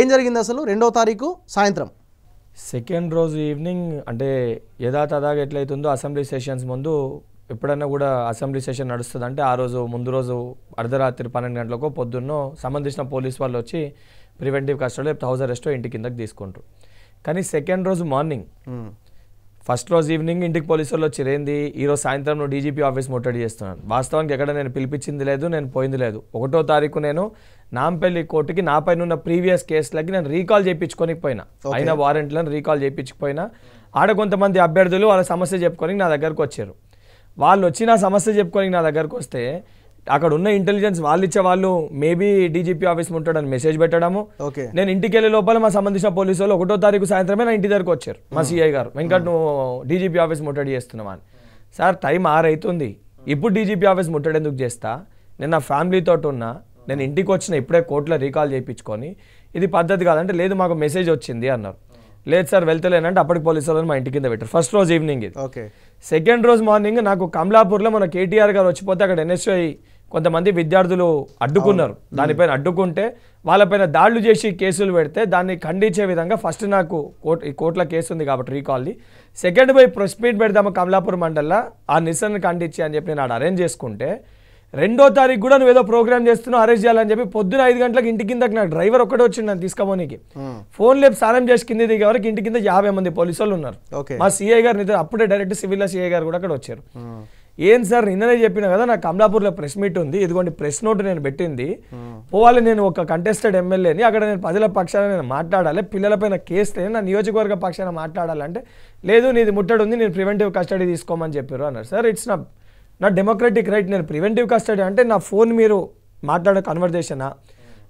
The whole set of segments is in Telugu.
ఏం జరిగింది అసలు రెండో తారీఖు సాయంత్రం సెకండ్ రోజు ఈవినింగ్ అంటే యథాతథాగా ఎట్లయితుందో అసెంబ్లీ సెషన్స్ ముందు ఎప్పుడైనా కూడా అసెంబ్లీ సెషన్ నడుస్తుంది అంటే ఆ రోజు ముందు రోజు అర్ధరాత్రి పన్నెండు గంటలకు పొద్దున్నో సంబంధించిన పోలీస్ వాళ్ళు వచ్చి ప్రివెంటివ్ కస్టడీ లేకపోతే హౌస్ అరెస్టో ఇంటి కిందకి తీసుకుంటారు కానీ సెకండ్ రోజు మార్నింగ్ ఫస్ట్ రోజు ఈవినింగ్ ఇంటికి పోలీసు వాళ్ళు వచ్చి రేంది ఈరోజు సాయంత్రం నువ్వు డీజీపీ ఆఫీస్ ముట్టడి చేస్తున్నాను వాస్తవానికి ఎక్కడ నేను పిలిపించింది లేదు నేను పోయింది లేదు ఒకటో తారీఖు నేను నాంపల్లి కోర్టుకి నా పైన ఉన్న ప్రీవియస్ కేసులకి నేను రీకాల్ చేయించుకొని పోయినా ఆయన వారెంట్లను రీకాల్ చేయించుకుపోయినా ఆడ కొంతమంది అభ్యర్థులు వాళ్ళ సమస్య చెప్పుకొని నా దగ్గరకు వచ్చారు వాళ్ళు వచ్చి నా సమస్య చెప్పుకొని నా దగ్గరకు వస్తే అక్కడ ఉన్న ఇంటెలిజెన్స్ వాళ్ళు ఇచ్చే వాళ్ళు మేబీ డీజీపీ ఆఫీస్ ఉంటాడని మెసేజ్ పెట్టడము నేను ఇంటికి వెళ్ళే లోపల మా సంబంధించిన పోలీసు వాళ్ళు ఒకటో తారీఖు సాయంత్రమే నా ఇంటి దగ్గరకు వచ్చారు మా hmm. సిఐ గారు వెంకట్ hmm. నువ్వు డీజీపీ ఆఫీస్ ముట్టడి చేస్తున్నావా అని సార్ టైం ఆరు అవుతుంది hmm. ఇప్పుడు డీజీపీ ఆఫీస్ ముట్టడి ఎందుకు చేస్తా నేను నా ఫ్యామిలీతో ఉన్నా నేను ఇంటికి వచ్చిన ఇప్పుడే కోర్టులో రీకాల్ చేయించుకొని ఇది పద్ధతి కాదంటే లేదు మాకు మెసేజ్ వచ్చింది అన్నారు లేదు సార్ వెళ్తలేనంటే అప్పటికి పోలీసు వాళ్ళని మా ఇంటి కింద పెట్టారు ఫస్ట్ రోజు ఈవినింగ్ ఇది ఓకే సెకండ్ రోజు మార్నింగ్ నాకు కమలాపూర్లో మన కేటీఆర్ గారు వచ్చిపోతే అక్కడ ఎన్ఎస్ఐ కొంతమంది విద్యార్థులు అడ్డుకున్నారు దానిపైన అడ్డుకుంటే వాళ్ళపైన దాడులు చేసి కేసులు పెడితే దాన్ని ఖండించే విధంగా ఫస్ట్ నాకు కోర్టు ఈ కోర్టులో కేసు ఉంది కాబట్టి రీకాల్ది సెకండ్ బై ప్రెస్ మీట్ పెడదాము కమలాపూర్ మండల్లో ఆ నిస్సన్ ఖండించి అని చెప్పి నేను అరేంజ్ చేసుకుంటే రెండో తారీఖు కూడా నువ్వు ఏదో ప్రోగ్రామ్ చేస్తున్నావు అరెస్ట్ చేయాలని చెప్పి పొద్దున ఐదు గంటలకు ఇంటి కిందకి నా డ్రైవర్ ఒకటి వచ్చింది నన్ను తీసుకోమోనికి ఫోన్ లేపు సాయం చేసి కింద దిగే వరకు ఇంటి కింద యాభై మంది పోలీసు ఉన్నారు మా సిఐ గారు నిద్ర అప్పుడే డైరెక్ట్ సివిల్ సిఐ గారు కూడా అక్కడ వచ్చారు ఏం సార్ నిన్ననే చెప్పిన కదా నాకు లో ప్రెస్ మీట్ ఉంది ఇదిగోండి ప్రెస్ నోట్ నేను పెట్టింది పోవాలి నేను ఒక కంటెస్టెడ్ ఎమ్మెల్యేని అక్కడ నేను ప్రజల పక్షాన నేను మాట్లాడాలి పిల్లలపైన కేసు నా నియోజకవర్గ పక్షాన మాట్లాడాలంటే లేదు నీది ముట్టడు ఉంది నేను ప్రివెంటివ్ కస్టడీ తీసుకోమని చెప్పారు అన్నారు సార్ ఇట్స్ నా నా డెమోక్రటిక్ రైట్ నేను ప్రివెంటివ్ కస్టడీ అంటే నా ఫోన్ మీరు మాట్లాడే కన్వర్జేషనా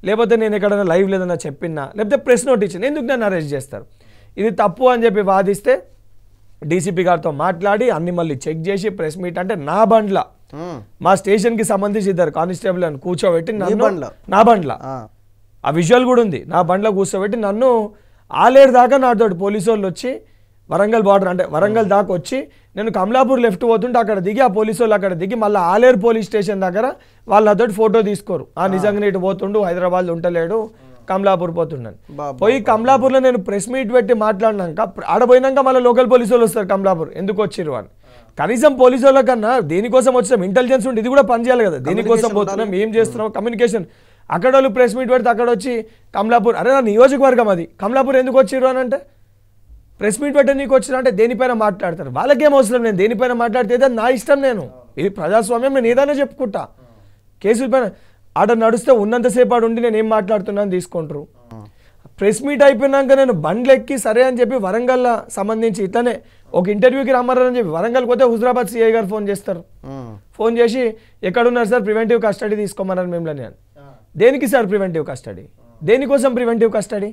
లేకపోతే నేను ఎక్కడైనా లైవ్ లేదన్నా చెప్పినా లేకపోతే ప్రెస్ నోట్ ఇచ్చిన ఎందుకు నన్ను అరెస్ట్ చేస్తారు ఇది తప్పు అని చెప్పి వాదిస్తే డీసీపీ గారితో మాట్లాడి అన్ని మళ్ళీ చెక్ చేసి ప్రెస్ మీట్ అంటే నా బండ్ల hmm. మా స్టేషన్కి సంబంధించి ఇద్దరు కానిస్టేబుల్ అని కూర్చోబెట్టి నా బండ్ల ఆ విజువల్ కూడా ఉంది నా బండ్ల కూర్చోబెట్టి నన్ను ఆలేరు దాకా నాతో పోలీసు వాళ్ళు వచ్చి వరంగల్ బార్డర్ అంటే వరంగల్ దాకా వచ్చి నేను కమలాపూర్ లెఫ్ట్ పోతుంటే అక్కడ దిగి ఆ పోలీసు వాళ్ళు అక్కడ దిగి మళ్ళీ ఆలేరు పోలీస్ స్టేషన్ దగ్గర వాళ్ళు అదొకటి ఫోటో తీసుకోరు ఆ నిజంగా ఇటు పోతుండు హైదరాబాద్ ఉంటలేడు కమలాపూర్ పోతున్నాను పోయి కమలాపూర్లో నేను ప్రెస్ మీట్ పెట్టి మాట్లాడినాక ఆడపోయినాక మళ్ళీ లోకల్ పోలీసు వాళ్ళు వస్తారు కమలాపూర్ ఎందుకు వచ్చిర్రు అని కనీసం పోలీసు వాళ్ళ కన్నా దేనికోసం వచ్చినాం ఇంటెలిజెన్స్ ఉంటే ఇది కూడా పనిచేయాలి కదా దేనికోసం పోతున్నాం ఏం చేస్తున్నాం కమ్యూనికేషన్ అక్కడ వాళ్ళు ప్రెస్ మీట్ పెడితే అక్కడ వచ్చి కమలాపూర్ అరే నా నియోజకవర్గం అది కమలాపూర్ ఎందుకు వచ్చిర్రు అని అంటే ప్రెస్ మీట్ నీకు వచ్చిన అంటే దేనిపైన మాట్లాడతారు వాళ్ళకేం అవసరం నేను దేనిపైన మాట్లాడితే నా ఇష్టం నేను ఇది ప్రజాస్వామ్యం నేను ఏదైనా చెప్పుకుంటా కేసుల పైన ఆడ నడుస్తే ఉన్నంతసేపు ఆడు ఉండి నేను ఏం మాట్లాడుతున్నాను తీసుకుంటారు ప్రెస్ మీట్ అయిపోయినాక నేను బండ్లు ఎక్కి సరే అని చెప్పి వరంగల్ సంబంధించి ఇట్లనే ఒక ఇంటర్వ్యూకి రమ్మని చెప్పి వరంగల్ పోతే హుజరాబాద్ సిఐ గారు ఫోన్ చేస్తారు ఫోన్ చేసి ఎక్కడున్నారు సార్ ప్రివెంటివ్ కస్టడీ తీసుకోమన్నారు మిమ్మల్ని దేనికి సార్ ప్రివెంటివ్ కస్టడీ దేనికోసం ప్రివెంటివ్ కస్టడీ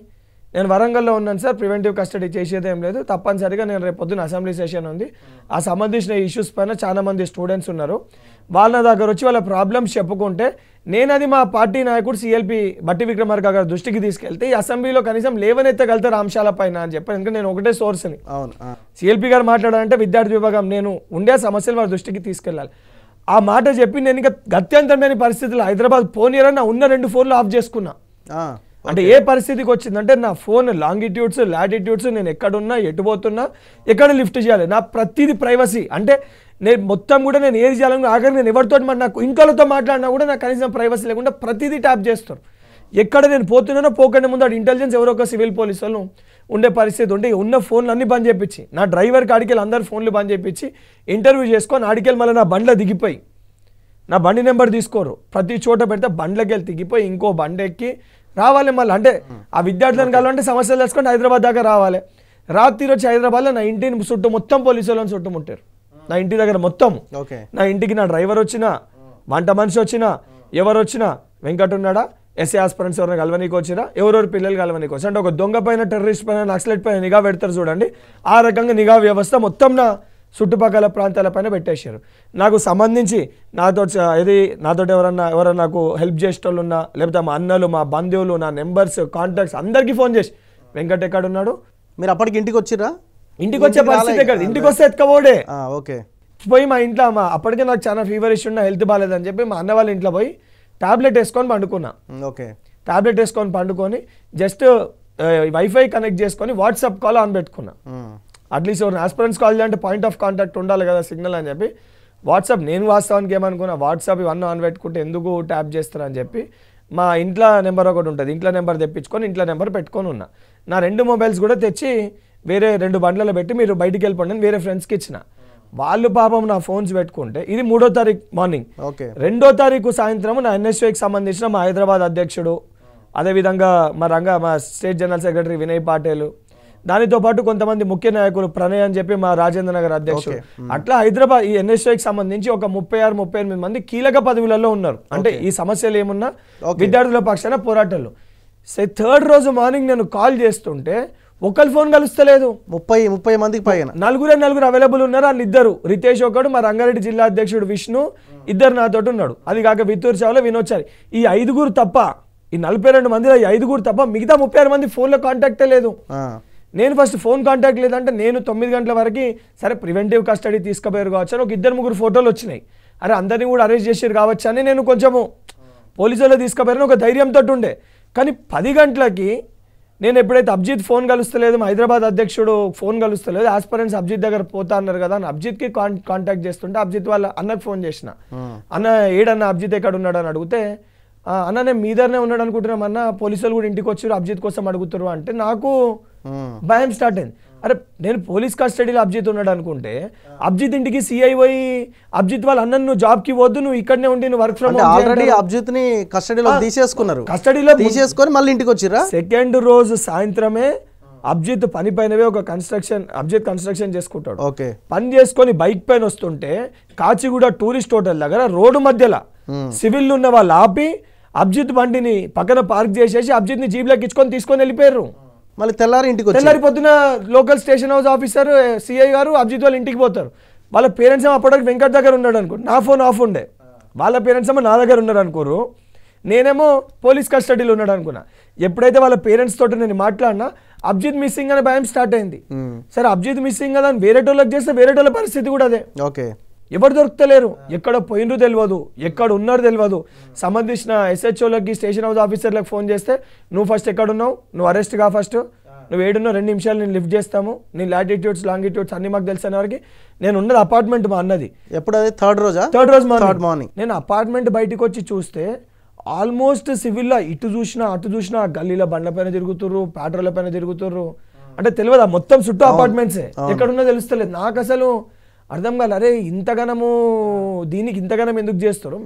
నేను వరంగల్లో ఉన్నాను సార్ ప్రివెంటివ్ కస్టడీ చేసేదేం లేదు తప్పనిసరిగా నేను రేపు పొద్దున్న అసెంబ్లీ సెషన్ ఉంది ఆ సంబంధించిన ఇష్యూస్ పైన చాలామంది స్టూడెంట్స్ ఉన్నారు వాళ్ళ దగ్గర వచ్చి వాళ్ళ ప్రాబ్లమ్స్ చెప్పుకుంటే నేను అది మా పార్టీ నాయకుడు సిఎల్పి బట్టి విక్రమార్క గారి దృష్టికి తీసుకెళ్తే ఈ అసెంబ్లీలో కనీసం కలితే అంశాల పైన అని చెప్పాను ఎందుకంటే నేను ఒకటే సోర్స్ని అవును సిఎల్పి గారు మాట్లాడాలంటే విద్యార్థి విభాగం నేను ఉండే సమస్యలు వారి దృష్టికి తీసుకెళ్ళాలి ఆ మాట చెప్పి నేను ఇంకా గత్యంతరమైన పరిస్థితులు హైదరాబాద్ పోనీరని ఉన్న రెండు ఫోన్లు ఆఫ్ చేసుకున్నా అంటే ఏ పరిస్థితికి వచ్చిందంటే నా ఫోన్ లాంగిట్యూడ్స్ లాటిట్యూడ్స్ నేను ఎక్కడున్నా ఎటు పోతున్నా ఎక్కడ లిఫ్ట్ చేయాలి నా ప్రతిది ప్రైవసీ అంటే నేను మొత్తం కూడా నేను ఏది చేయాలని ఆఖరి నేను ఎవరితో మరి నాకు ఇంకోళ్ళతో మాట్లాడినా కూడా నాకు కనీసం ప్రైవసీ లేకుండా ప్రతిదీ ట్యాప్ చేస్తారు ఎక్కడ నేను పోతున్నానో పోకండి ముందు అటు ఇంటెలిజెన్స్ ఎవరో ఒక సివిల్ పోలీసు ఉండే పరిస్థితి ఉంటే ఉన్న ఫోన్లు అన్నీ బంద్ చేయించి నా డ్రైవర్కి ఆడికెళ్ళి అందరు ఫోన్లు బంద్ చేయించి ఇంటర్వ్యూ చేసుకొని ఆడికెళ్ళి మళ్ళీ నా బండ్లో దిగిపోయి నా బండి నెంబర్ తీసుకోరు ప్రతి చోట పెడితే బండ్లకి వెళ్ళి దిగిపోయి ఇంకో బండెక్కి రావాలి మళ్ళీ అంటే ఆ విద్యార్థులను కలవంటే సమస్యలు తెలుసుకుంటే హైదరాబాద్ దాకా రావాలి రాత్రి వచ్చి హైదరాబాద్లో నా ఇంటిని చుట్టూ మొత్తం పోలీసు వాళ్ళని ఉంటారు నా ఇంటి దగ్గర మొత్తం నా ఇంటికి నా డ్రైవర్ వచ్చినా వంట మనిషి వచ్చినా ఎవరు వచ్చినా వెంకట ఉన్నాడా ఎస్ఏ ఆస్పరెంట్స్ ఎవరైనా కలవనీకి వచ్చినా ఎవరెవరు పిల్లలు కలవనీకి వచ్చినా అంటే ఒక దొంగ పైన టెర్రరిస్ట్ పైన నక్సలెట్ పైన నిఘా పెడతారు చూడండి ఆ రకంగా నిఘా వ్యవస్థ మొత్తం నా చుట్టుపక్కల ప్రాంతాలపైన పెట్టేశారు నాకు సంబంధించి నాతో ఇది నాతో ఎవరన్నా ఎవరన్నా నాకు హెల్ప్ చేసేటోళ్ళు ఉన్నా లేకపోతే మా అన్నలు మా బంధువులు నా నెంబర్స్ కాంటాక్ట్స్ అందరికీ ఫోన్ చేసి వెంకట్ ఎక్కడ ఉన్నాడు మీరు అప్పటికి ఇంటికి వచ్చిరా ఇంటికి వచ్చే పరిస్థితి ఎక్కడ ఇంటికి వస్తే ఎత్తుకపోడే ఓకే పోయి మా ఇంట్లో మా అప్పటికే నాకు చాలా ఫీవర్ ఇష్యూ ఉన్న హెల్త్ బాగాలేదని చెప్పి మా అన్న వాళ్ళ ఇంట్లో పోయి ట్యాబ్లెట్ వేసుకొని పండుకున్నా ఓకే ట్యాబ్లెట్ వేసుకొని పండుకొని జస్ట్ వైఫై కనెక్ట్ చేసుకొని వాట్సాప్ కాల్ ఆన్ పెట్టుకున్నా అట్లీస్ట్ ఎవరిని ఆస్పరెన్స్ కాల్ చేయాలంటే పాయింట్ ఆఫ్ కాంటాక్ట్ ఉండాలి కదా సిగ్నల్ అని చెప్పి వాట్సాప్ నేను వాస్తవానికి ఏమనుకున్నా వాట్సాప్ ఇవన్నీ ఆన్ పెట్టుకుంటే ఎందుకు ట్యాప్ చేస్తారని చెప్పి మా ఇంట్లో నెంబర్ ఒకటి ఉంటుంది ఇంట్లో నెంబర్ తెప్పించుకొని ఇంట్లో నెంబర్ పెట్టుకొని ఉన్నా నా రెండు మొబైల్స్ కూడా తెచ్చి వేరే రెండు బండ్లలో పెట్టి మీరు బయటికి వెళ్ళిపోండి అని వేరే ఫ్రెండ్స్కి ఇచ్చిన వాళ్ళు పాపం నా ఫోన్స్ పెట్టుకుంటే ఇది మూడో తారీఖు మార్నింగ్ ఓకే రెండో తారీఖు సాయంత్రం నా ఎన్ఎస్ఓకి సంబంధించిన మా హైదరాబాద్ అధ్యక్షుడు అదేవిధంగా మా రంగ మా state general secretary Vinay Patel దానితో పాటు కొంతమంది ముఖ్య నాయకులు ప్రణయ్ అని చెప్పి మా రాజేంద్ర నగర్ అధ్యక్షుడు అట్లా హైదరాబాద్ ఈ ఎన్ఎస్ఐకి సంబంధించి ఒక ముప్పై ఆరు ముప్పై ఎనిమిది మంది కీలక పదవులలో ఉన్నారు అంటే ఈ సమస్యలు ఏమున్నా విద్యార్థుల పక్షాన పోరాటాలు సే థర్డ్ రోజు మార్నింగ్ నేను కాల్ చేస్తుంటే ఒకరి ఫోన్ కలుస్తలేదు ముప్పై ముప్పై మందికి పైన నలుగురే నలుగురు అవైలబుల్ ఉన్నారు అని ఇద్దరు రితేష్ ఒకడు మా రంగారెడ్డి జిల్లా అధ్యక్షుడు విష్ణు ఇద్దరు నాతోటి ఉన్నాడు అది కాక విత్తూరు చావులో వినొచ్చారు ఈ ఐదుగురు తప్ప ఈ నలభై రెండు మంది ఐదుగురు తప్ప మిగతా ముప్పై ఆరు మంది ఫోన్లో కాంటాక్టే లేదు నేను ఫస్ట్ ఫోన్ కాంటాక్ట్ లేదంటే నేను తొమ్మిది గంటల వరకు సరే ప్రివెంటివ్ కస్టడీ తీసుకుపోయారు కావచ్చు అని ఒక ఇద్దరు ముగ్గురు ఫోటోలు వచ్చినాయి అరే అందరినీ కూడా అరెస్ట్ చేసారు కావచ్చు అని నేను కొంచెము పోలీసుల్లో తీసుకుపోయారని ఒక ధైర్యంతో ఉండే కానీ పది గంటలకి నేను ఎప్పుడైతే అబ్జిత్ ఫోన్ కలుస్తలేదు మా హైదరాబాద్ అధ్యక్షుడు ఫోన్ కలుస్తలేదు ఆస్పరెన్స్ అబ్జిత్ దగ్గర పోతా అన్నారు కదా అని అభిజిత్కి కాంటాక్ట్ చేస్తుంటే అభిజిత్ వాళ్ళ అన్నకు ఫోన్ చేసిన అన్న ఏడన్న అబ్జిత్ ఎక్కడ ఉన్నాడు అని అడిగితే అన్న నేను మీ దగ్గరనే ఉన్నాడు అనుకుంటున్నాం అన్న పోలీసులు కూడా ఇంటికి వచ్చారు అబ్జిత్ కోసం అడుగుతారు అంటే నాకు భయం స్టార్ట్ అయింది అరే నేను పోలీస్ కస్టడీలో అబ్జిత్ ఉన్నాడు అనుకుంటే అబ్జిత్ ఇంటికి సిఐ పోయి అబ్జిత్ వాళ్ళు అన్న నువ్వు జాబ్ కి వద్దు నువ్వు ఇక్కడనే ఉండి నువ్వు వర్క్ ఫ్రమ్ ఆల్రెడీ అబ్జిత్ ని కస్టడీలో తీసేసుకున్నారు కస్టడీలో తీసేసుకొని మళ్ళీ ఇంటికి వచ్చిరా సెకండ్ రోజు సాయంత్రమే అబ్జిత్ పని పైనవే ఒక కన్స్ట్రక్షన్ అబ్జిత్ కన్స్ట్రక్షన్ చేసుకుంటాడు ఓకే పని చేసుకొని బైక్ పైన వస్తుంటే కాచిగూడ టూరిస్ట్ హోటల్ దగ్గర రోడ్డు మధ్యలో సివిల్ ఉన్న వాళ్ళు ఆపి అబ్జిత్ బండిని పక్కన పార్క్ చేసేసి అబ్జిత్ని జీబ్లోకి ఇచ్చుకొని తీసుకొని వెళ్ళిపోయారు మళ్ళీ తెల్లారి ఇంటికి తెల్లారి పొద్దున local station house officer CI గారు అభిజిత్ వాళ్ళు ఇంటికి పోతారు వాళ్ళ పేరెంట్స్ ఏమో అప్పటికి వెంకట్ దగ్గర ఉన్నాడు అనుకో నా ఫోన్ ఆఫ్ ఉండే వాళ్ళ పేరెంట్స్ ఏమో నా దగ్గర ఉన్నారు అనుకోరు నేనేమో పోలీస్ కస్టడీలో ఉన్నాడు అనుకున్నా ఎప్పుడైతే వాళ్ళ పేరెంట్స్ తోటి నేను మాట్లాడినా అబ్జిత్ మిస్సింగ్ అనే భయం స్టార్ట్ అయింది సరే అబ్జిత్ మిస్సింగ్ కదా అని వేరేటోళ్ళకి చేస్తే వేరేటోళ్ళ పరిస్థితి కూడా అదే ఓకే ఎవరు దొరుకుతలేరు ఎక్కడ పోయిండ్రు తెలియదు ఎక్కడ ఉన్నారు తెలియదు సంబంధించిన ఎస్హెచ్ఓలకి స్టేషన్ హౌస్ ఆఫీసర్లకు ఫోన్ చేస్తే నువ్వు ఫస్ట్ ఎక్కడున్నావు నువ్వు అరెస్ట్ కా ఫస్ట్ నువ్వు ఏడున్నావు రెండు నిమిషాలు నేను లిఫ్ట్ చేస్తాము నీ లాటిట్యూడ్స్ లాంగిట్యూడ్స్ అన్ని మాకు తెలిసిన వారికి నేను ఉన్నది అపార్ట్మెంట్ మా అన్నది ఎప్పుడు థర్డ్ రోజా థర్డ్ రోజు థర్డ్ మార్నింగ్ నేను అపార్ట్మెంట్ బయటకు వచ్చి చూస్తే ఆల్మోస్ట్ సివిల్లో ఇటు చూసినా అటు చూసినా గల్లీల బండ్ల పైన తిరుగుతుర్రు ప్యాట్రోల పైన తిరుగుతుర్రు అంటే తెలియదా మొత్తం చుట్టూ అపార్ట్మెంట్సే ఎక్కడున్నా తెలుస్తలేదు నాకు అసలు అర్థం కాదు అరే ఇంతగనము దీనికి ఇంతగనం ఎందుకు చేస్తారు